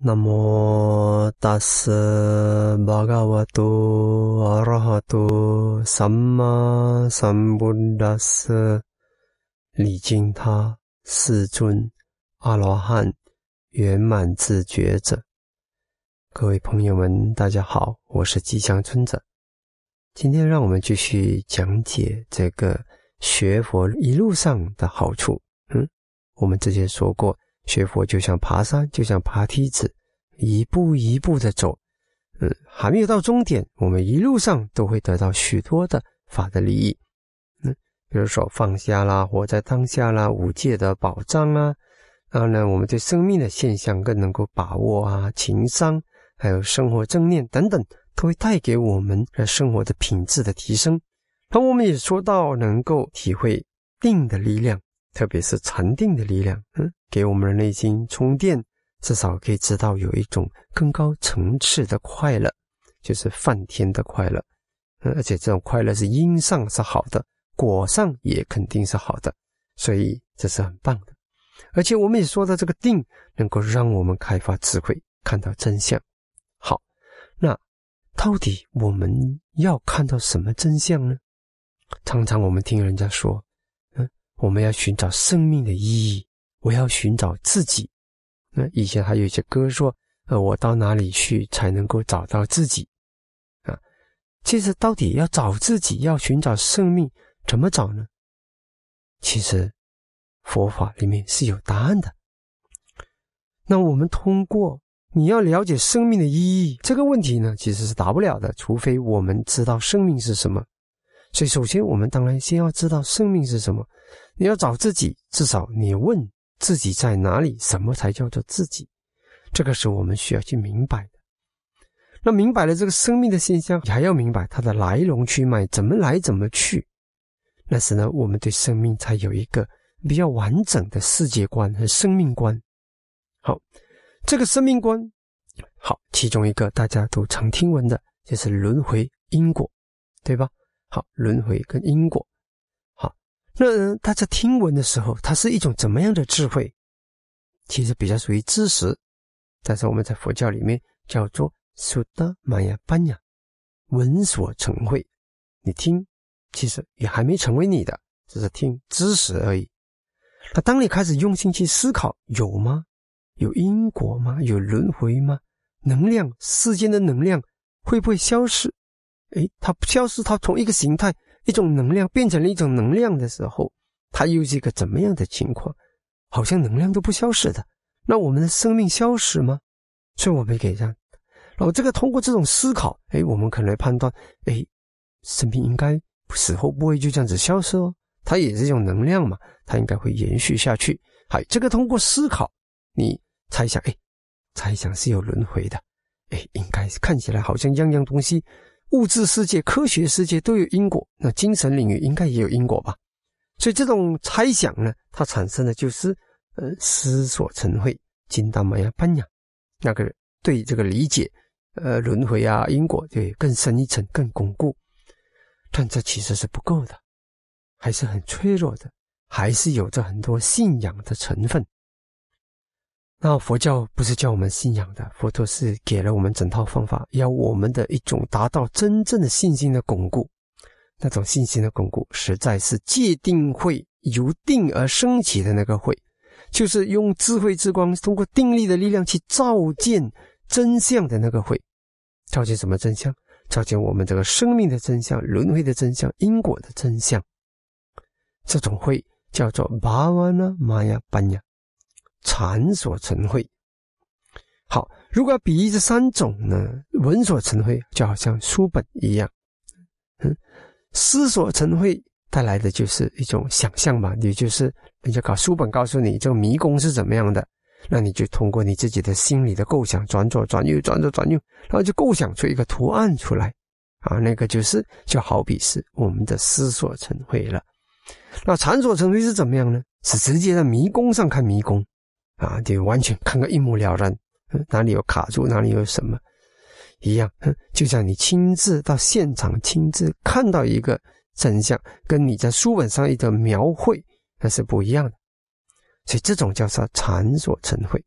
南无达摩嘎瓦多阿罗萨玛萨摩达斯提敬他世尊阿罗汉圆满自觉者。各位朋友们，大家好，我是吉祥村长。今天让我们继续讲解这个学佛一路上的好处。嗯，我们之前说过。学佛就像爬山，就像爬梯子，一步一步的走。嗯，还没有到终点，我们一路上都会得到许多的法的利益。嗯，比如说放下啦，活在当下啦，五戒的保障啊，然后呢，我们对生命的现象更能够把握啊，情商，还有生活正念等等，都会带给我们生活的品质的提升。那我们也说到能够体会定的力量。特别是禅定的力量，嗯，给我们的内心充电，至少可以知道有一种更高层次的快乐，就是梵天的快乐，嗯，而且这种快乐是因上是好的，果上也肯定是好的，所以这是很棒的。而且我们也说到，这个定能够让我们开发智慧，看到真相。好，那到底我们要看到什么真相呢？常常我们听人家说。我们要寻找生命的意义，我要寻找自己。那以前还有一些歌说：“呃，我到哪里去才能够找到自己？”啊，其实到底要找自己，要寻找生命，怎么找呢？其实佛法里面是有答案的。那我们通过你要了解生命的意义这个问题呢，其实是答不了的，除非我们知道生命是什么。所以，首先，我们当然先要知道生命是什么。你要找自己，至少你问自己在哪里，什么才叫做自己，这个是我们需要去明白的。那明白了这个生命的现象，你还要明白它的来龙去脉，怎么来，怎么去。那时呢，我们对生命才有一个比较完整的世界观和生命观。好，这个生命观，好，其中一个大家都常听闻的，就是轮回因果，对吧？好，轮回跟因果，好，那他在听闻的时候，它是一种怎么样的智慧？其实比较属于知识，但是我们在佛教里面叫做“苏达玛雅班呀”，闻所成慧。你听，其实也还没成为你的，只是听知识而已。那当你开始用心去思考，有吗？有因果吗？有轮回吗？能量，世间的能量会不会消失？哎，它消失，它从一个形态、一种能量变成了一种能量的时候，它又是一个怎么样的情况？好像能量都不消失的。那我们的生命消失吗？所以我们可以这样。然后这个通过这种思考，哎，我们可能判断，哎，生命应该死后不会就这样子消失哦，它也是一种能量嘛，它应该会延续下去。好，这个通过思考，你猜想，哎，猜想是有轮回的，哎，应该看起来好像样样东西。物质世界、科学世界都有因果，那精神领域应该也有因果吧？所以这种猜想呢，它产生的就是，呃，思所成慧，金刚玛亚班呀，那个对这个理解，呃，轮回啊、因果，就更深一层、更巩固。但这其实是不够的，还是很脆弱的，还是有着很多信仰的成分。那佛教不是教我们信仰的，佛陀是给了我们整套方法，要我们的一种达到真正的信心的巩固。那种信心的巩固，实在是界定会由定而升起的那个会，就是用智慧之光，通过定力的力量去照见真相的那个会。照见什么真相？照见我们这个生命的真相、轮回的真相、因果的真相。这种会叫做巴瓦那玛雅班呀。禅所成慧，好。如果要比喻这三种呢，闻所成慧就好像书本一样，嗯，思所成慧带来的就是一种想象嘛。也就是人家搞书本告诉你这个迷宫是怎么样的，那你就通过你自己的心里的构想，转左转右，转左转右，然后就构想出一个图案出来啊。那个就是就好比是我们的思所成慧了。那禅所成慧是怎么样呢？是直接在迷宫上看迷宫。啊，就完全看个一目了然，哪里有卡住，哪里有什么一样。就像你亲自到现场亲自看到一个真相，跟你在书本上一个描绘那是不一样的。所以这种叫啥？禅所成慧。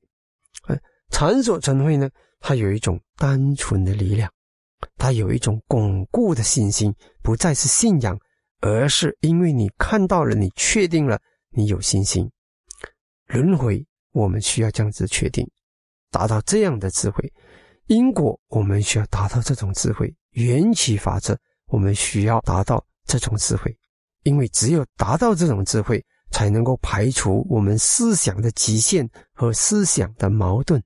禅所成慧呢，它有一种单纯的力量，它有一种巩固的信心，不再是信仰，而是因为你看到了，你确定了，你有信心。轮回。我们需要这样子确定，达到这样的智慧，因果我们需要达到这种智慧，缘起法则我们需要达到这种智慧，因为只有达到这种智慧，才能够排除我们思想的极限和思想的矛盾。